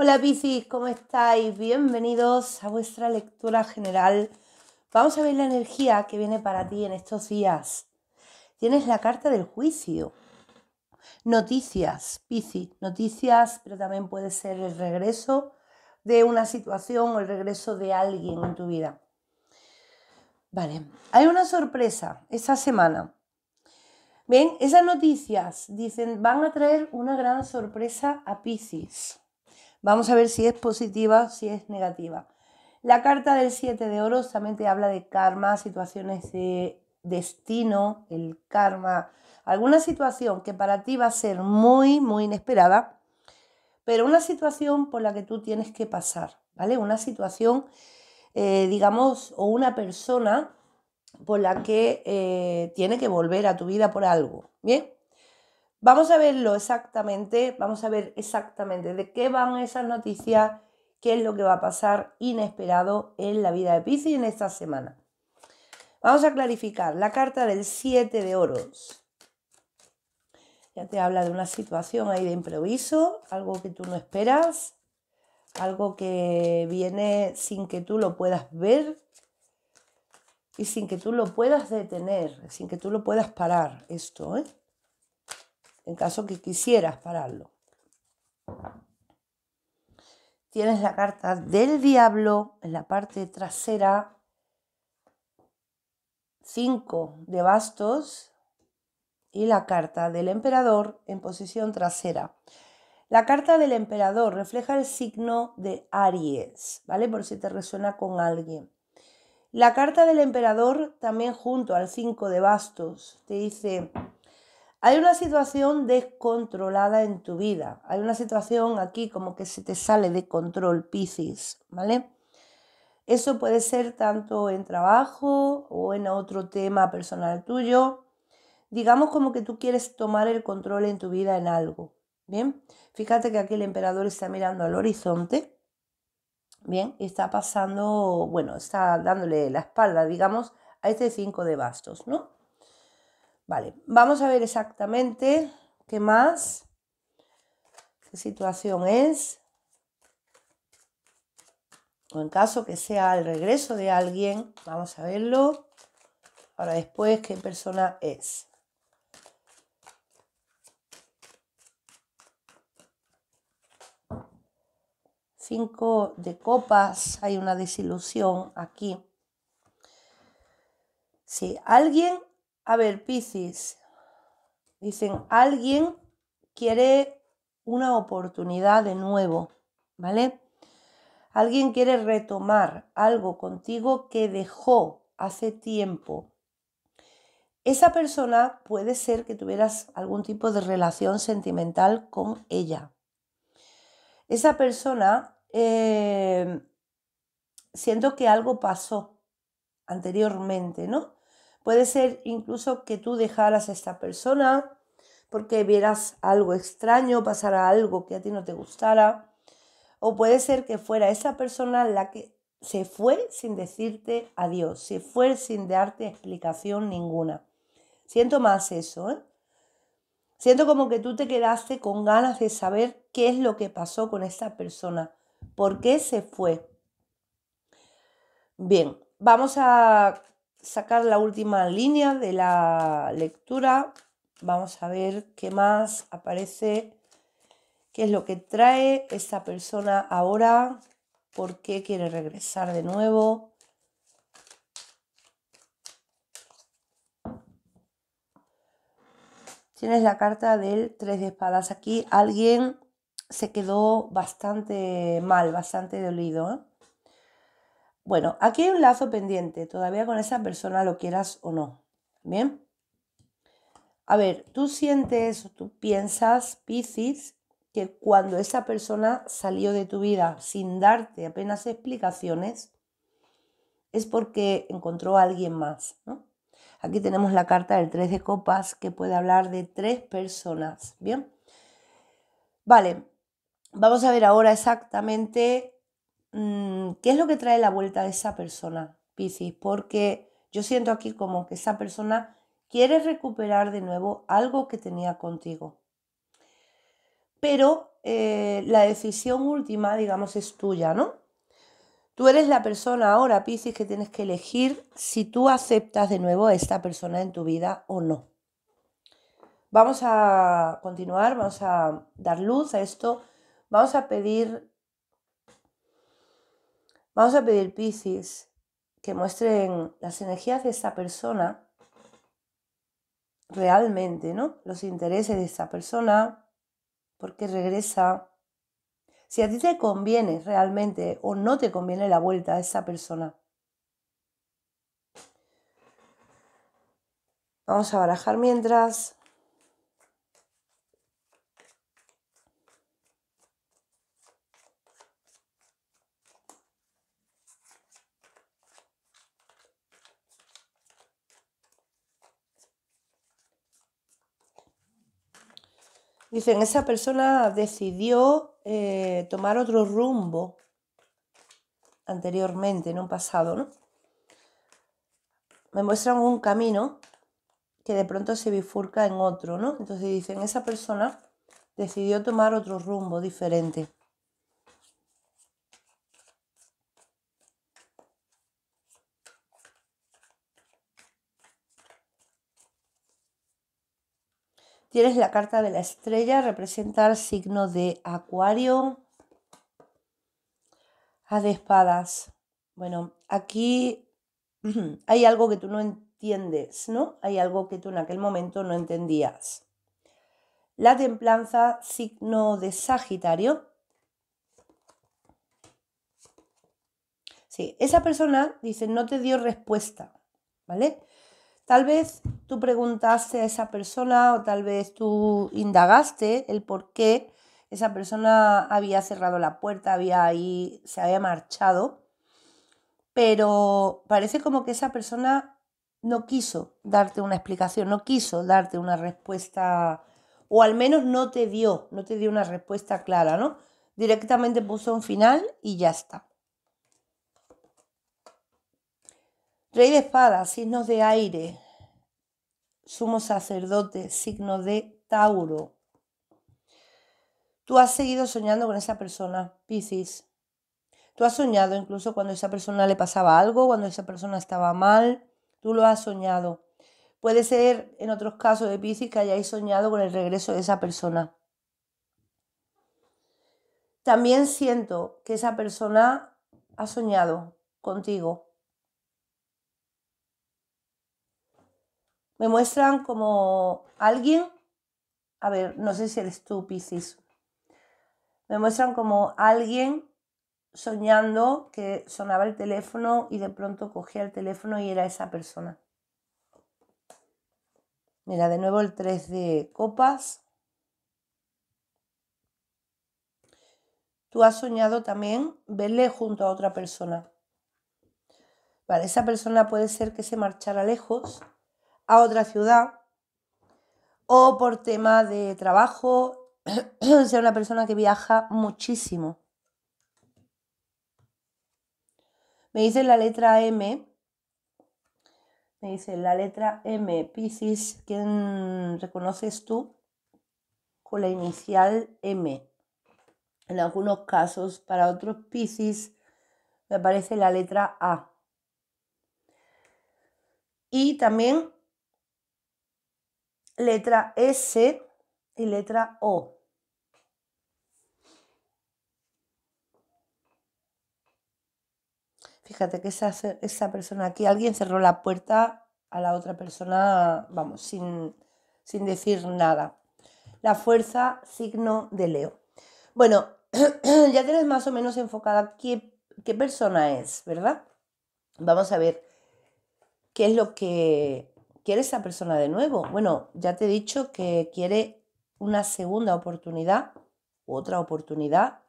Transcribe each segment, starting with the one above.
Hola Piscis, ¿cómo estáis? Bienvenidos a vuestra lectura general. Vamos a ver la energía que viene para ti en estos días. Tienes la carta del juicio. Noticias, Piscis, noticias, pero también puede ser el regreso de una situación o el regreso de alguien en tu vida. Vale, hay una sorpresa esta semana. Bien, esas noticias dicen van a traer una gran sorpresa a Piscis. Vamos a ver si es positiva, si es negativa. La carta del 7 de oro también te habla de karma, situaciones de destino, el karma, alguna situación que para ti va a ser muy, muy inesperada, pero una situación por la que tú tienes que pasar, ¿vale? Una situación, eh, digamos, o una persona por la que eh, tiene que volver a tu vida por algo, ¿bien? Vamos a verlo exactamente, vamos a ver exactamente de qué van esas noticias, qué es lo que va a pasar inesperado en la vida de Pisces en esta semana. Vamos a clarificar la carta del 7 de oros. Ya te habla de una situación ahí de improviso, algo que tú no esperas, algo que viene sin que tú lo puedas ver y sin que tú lo puedas detener, sin que tú lo puedas parar. Esto, ¿eh? en caso que quisieras pararlo. Tienes la carta del diablo en la parte trasera, 5 de bastos y la carta del emperador en posición trasera. La carta del emperador refleja el signo de Aries, ¿vale? Por si te resuena con alguien. La carta del emperador también junto al 5 de bastos te dice, hay una situación descontrolada en tu vida. Hay una situación aquí como que se te sale de control, Piscis, ¿vale? Eso puede ser tanto en trabajo o en otro tema personal tuyo. Digamos como que tú quieres tomar el control en tu vida en algo. Bien, fíjate que aquí el emperador está mirando al horizonte. Bien, está pasando, bueno, está dándole la espalda, digamos, a este 5 de bastos, ¿no? Vale, vamos a ver exactamente qué más, qué situación es. O en caso que sea el regreso de alguien, vamos a verlo. Ahora después, qué persona es. Cinco de copas, hay una desilusión aquí. Si alguien a ver, Piscis. Dicen, alguien quiere una oportunidad de nuevo, ¿vale? Alguien quiere retomar algo contigo que dejó hace tiempo. Esa persona puede ser que tuvieras algún tipo de relación sentimental con ella. Esa persona, eh, siento que algo pasó anteriormente, ¿no? Puede ser incluso que tú dejaras a esta persona porque vieras algo extraño, pasara algo que a ti no te gustara. O puede ser que fuera esa persona la que se fue sin decirte adiós, se fue sin darte explicación ninguna. Siento más eso, ¿eh? Siento como que tú te quedaste con ganas de saber qué es lo que pasó con esta persona, por qué se fue. Bien, vamos a sacar la última línea de la lectura. Vamos a ver qué más aparece, qué es lo que trae esta persona ahora, por qué quiere regresar de nuevo. Tienes la carta del tres de espadas. Aquí alguien se quedó bastante mal, bastante dolido. ¿eh? Bueno, aquí hay un lazo pendiente, todavía con esa persona lo quieras o no. Bien. A ver, tú sientes tú piensas, Piscis, que cuando esa persona salió de tu vida sin darte apenas explicaciones, es porque encontró a alguien más. Aquí tenemos la carta del 3 de copas que puede hablar de tres personas. Bien. Vale, vamos a ver ahora exactamente Mm, ¿qué es lo que trae la vuelta de esa persona, Piscis? Porque yo siento aquí como que esa persona quiere recuperar de nuevo algo que tenía contigo. Pero eh, la decisión última, digamos, es tuya, ¿no? Tú eres la persona ahora, Piscis, que tienes que elegir si tú aceptas de nuevo a esta persona en tu vida o no. Vamos a continuar, vamos a dar luz a esto, vamos a pedir Vamos a pedir Piscis que muestren las energías de esta persona realmente, ¿no? Los intereses de esta persona, porque regresa. Si a ti te conviene realmente o no te conviene la vuelta de esa persona. Vamos a barajar mientras. Dicen, esa persona decidió eh, tomar otro rumbo anteriormente, en un pasado, ¿no? Me muestran un camino que de pronto se bifurca en otro, ¿no? Entonces dicen, esa persona decidió tomar otro rumbo diferente. Tienes la carta de la estrella, representa el signo de acuario. A de espadas. Bueno, aquí hay algo que tú no entiendes, ¿no? Hay algo que tú en aquel momento no entendías. La templanza, signo de Sagitario. Sí, esa persona dice, no te dio respuesta, ¿vale? Tal vez tú preguntaste a esa persona o tal vez tú indagaste el por qué esa persona había cerrado la puerta, había ahí, se había marchado, pero parece como que esa persona no quiso darte una explicación, no quiso darte una respuesta, o al menos no te dio, no te dio una respuesta clara, ¿no? Directamente puso un final y ya está. Rey de espadas, signos de aire, sumo sacerdote, signo de Tauro. Tú has seguido soñando con esa persona, Piscis. Tú has soñado incluso cuando a esa persona le pasaba algo, cuando esa persona estaba mal. Tú lo has soñado. Puede ser en otros casos de Piscis que hayáis soñado con el regreso de esa persona. También siento que esa persona ha soñado contigo. me muestran como alguien, a ver, no sé si eres tú, Piscis, me muestran como alguien soñando que sonaba el teléfono y de pronto cogía el teléfono y era esa persona. Mira, de nuevo el 3 de copas. Tú has soñado también verle junto a otra persona. Vale, esa persona puede ser que se marchara lejos a otra ciudad o por tema de trabajo, sea una persona que viaja muchísimo. Me dice la letra M. Me dice la letra M, Piscis, ¿quién reconoces tú? Con la inicial M. En algunos casos, para otros Piscis, me aparece la letra A. Y también letra S y letra O. Fíjate que esa, persona aquí, alguien cerró la puerta a la otra persona, vamos, sin, decir nada. La fuerza, signo de Leo. Bueno, ya tienes más o menos enfocada qué persona es, ¿verdad? Vamos a ver qué es lo que ¿Quiere esa persona de nuevo? Bueno, ya te he dicho que quiere una segunda oportunidad, otra oportunidad.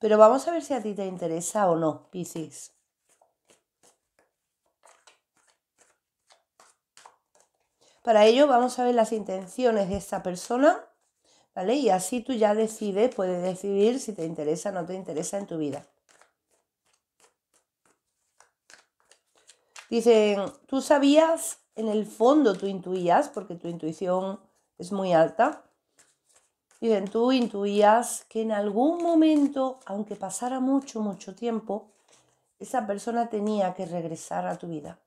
Pero vamos a ver si a ti te interesa o no, Piscis. Para ello vamos a ver las intenciones de esta persona, ¿vale? Y así tú ya decides, puedes decidir si te interesa o no te interesa en tu vida. Dicen, tú sabías, en el fondo tú intuías, porque tu intuición es muy alta. Dicen, tú intuías que en algún momento, aunque pasara mucho, mucho tiempo, esa persona tenía que regresar a tu vida.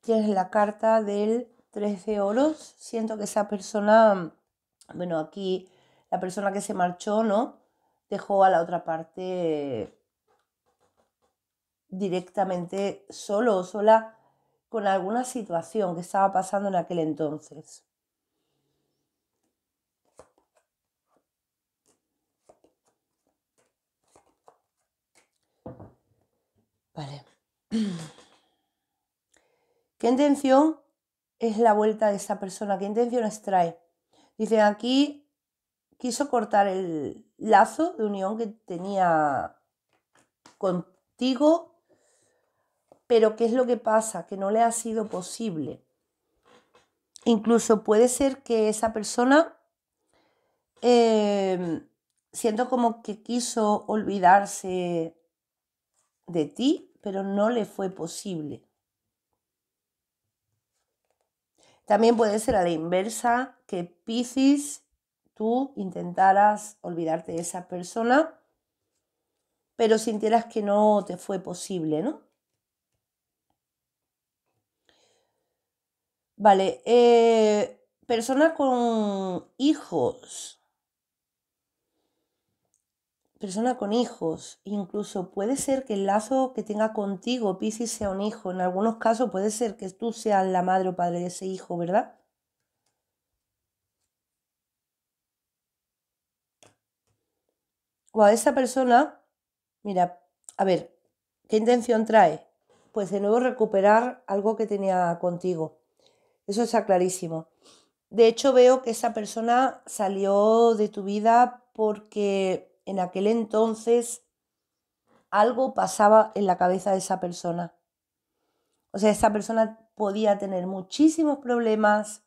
tienes la carta del 13 oros. Siento que esa persona, bueno, aquí la persona que se marchó, ¿no? Dejó a la otra parte directamente solo o sola con alguna situación que estaba pasando en aquel entonces. Vale. ¿Qué intención es la vuelta de esa persona, qué intenciones trae. Dicen aquí quiso cortar el lazo de unión que tenía contigo, pero ¿qué es lo que pasa? Que no le ha sido posible. Incluso puede ser que esa persona eh, siento como que quiso olvidarse de ti, pero no le fue posible. También puede ser a la inversa que Piscis tú intentaras olvidarte de esa persona, pero sintieras que no te fue posible, ¿no? Vale, eh, persona con hijos persona con hijos, incluso puede ser que el lazo que tenga contigo, Piscis, sea un hijo. En algunos casos puede ser que tú seas la madre o padre de ese hijo, ¿verdad? O a esa persona, mira, a ver, ¿qué intención trae? Pues de nuevo recuperar algo que tenía contigo. Eso está clarísimo. De hecho, veo que esa persona salió de tu vida porque en aquel entonces algo pasaba en la cabeza de esa persona. O sea, esa persona podía tener muchísimos problemas,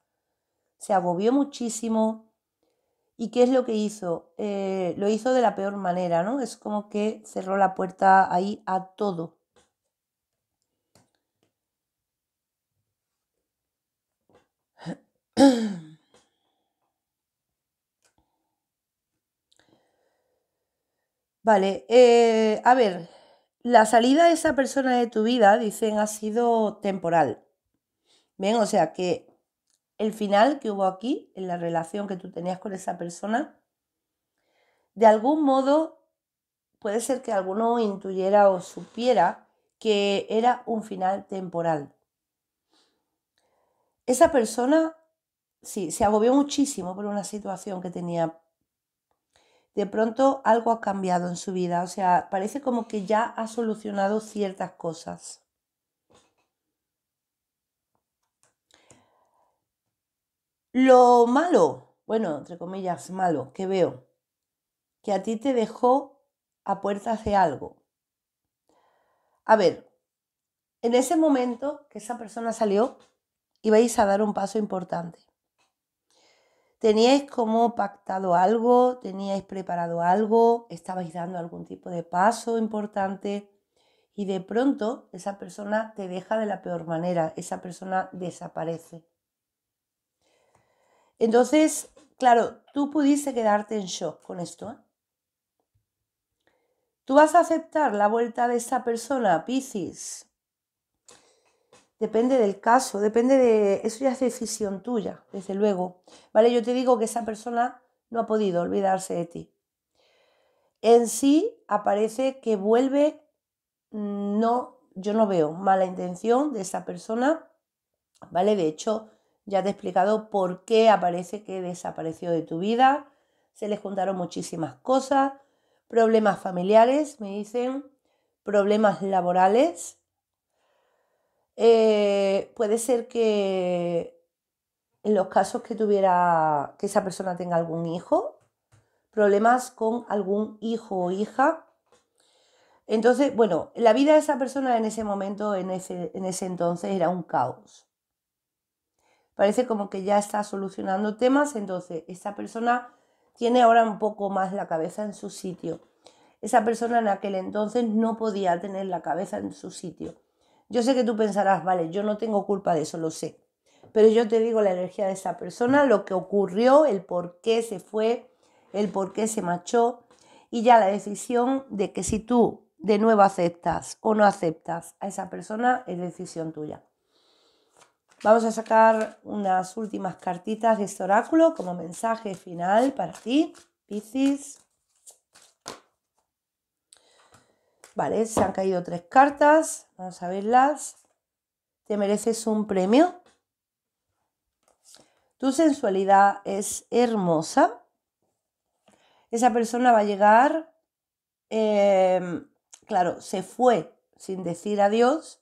se agobió muchísimo. ¿Y qué es lo que hizo? Eh, lo hizo de la peor manera, ¿no? Es como que cerró la puerta ahí a todo. Vale, eh, a ver, la salida de esa persona de tu vida, dicen, ha sido temporal. Bien, o sea que el final que hubo aquí, en la relación que tú tenías con esa persona, de algún modo puede ser que alguno intuyera o supiera que era un final temporal. Esa persona, sí, se agobió muchísimo por una situación que tenía de pronto algo ha cambiado en su vida, o sea, parece como que ya ha solucionado ciertas cosas. Lo malo, bueno, entre comillas, malo, que veo, que a ti te dejó a puertas de algo. A ver, en ese momento que esa persona salió, ibais a dar un paso importante. ¿Teníais como pactado algo? ¿Teníais preparado algo? ¿Estabais dando algún tipo de paso importante? Y de pronto esa persona te deja de la peor manera, esa persona desaparece. Entonces, claro, tú pudiste quedarte en shock con esto. ¿Tú vas a aceptar la vuelta de esa persona, Piscis? Depende del caso, depende de... Eso ya es decisión tuya, desde luego. ¿Vale? Yo te digo que esa persona no ha podido olvidarse de ti. En sí aparece que vuelve, mm, no, yo no veo mala intención de esa persona, ¿vale? De hecho, ya te he explicado por qué aparece que desapareció de tu vida, se les juntaron muchísimas cosas, problemas familiares, me dicen, problemas laborales, eh, puede ser que en los casos que tuviera que esa persona tenga algún hijo, problemas con algún hijo o hija. Entonces, bueno, la vida de esa persona en ese momento, en ese, en ese entonces, era un caos. Parece como que ya está solucionando temas, entonces esa persona tiene ahora un poco más la cabeza en su sitio. Esa persona en aquel entonces no podía tener la cabeza en su sitio. Yo sé que tú pensarás, vale, yo no tengo culpa de eso, lo sé. Pero yo te digo la energía de esa persona, lo que ocurrió, el por qué se fue, el por qué se machó y ya la decisión de que si tú de nuevo aceptas o no aceptas a esa persona es decisión tuya. Vamos a sacar unas últimas cartitas de este oráculo como mensaje final para ti, Piscis. Vale, se han caído tres cartas. Vamos a verlas. Te mereces un premio. Tu sensualidad es hermosa. Esa persona va a llegar, em, claro, se fue sin decir adiós,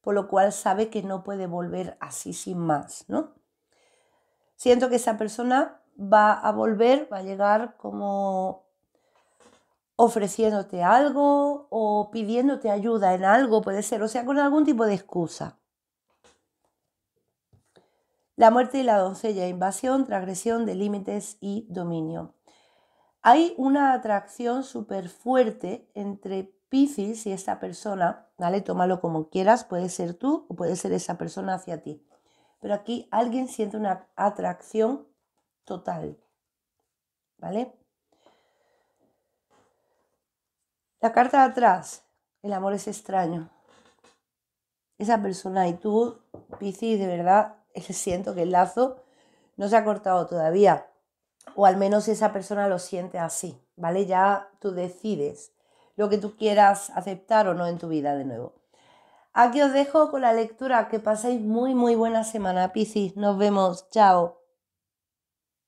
por lo cual sabe que no puede volver así sin más, ¿no? Siento que esa persona va a volver, va a llegar como ofreciéndote algo o pidiéndote ayuda en algo, puede ser, o sea, con algún tipo de excusa. La muerte y la doncella, invasión, transgresión de límites y dominio. Hay una atracción súper fuerte entre Piscis y esta persona, ¿vale? Tómalo como quieras, puede ser tú o puede ser esa persona hacia ti. Pero aquí alguien siente una atracción total, ¿vale? La carta de atrás, el amor es extraño. Esa persona y tú, Piscis, de verdad, siento que el lazo no se ha cortado todavía. O al menos esa persona lo siente así, ¿vale? Ya tú decides lo que tú quieras aceptar o no en tu vida de nuevo. Aquí os dejo con la lectura. Que paséis muy, muy buena semana, Piscis. Nos vemos. Chao.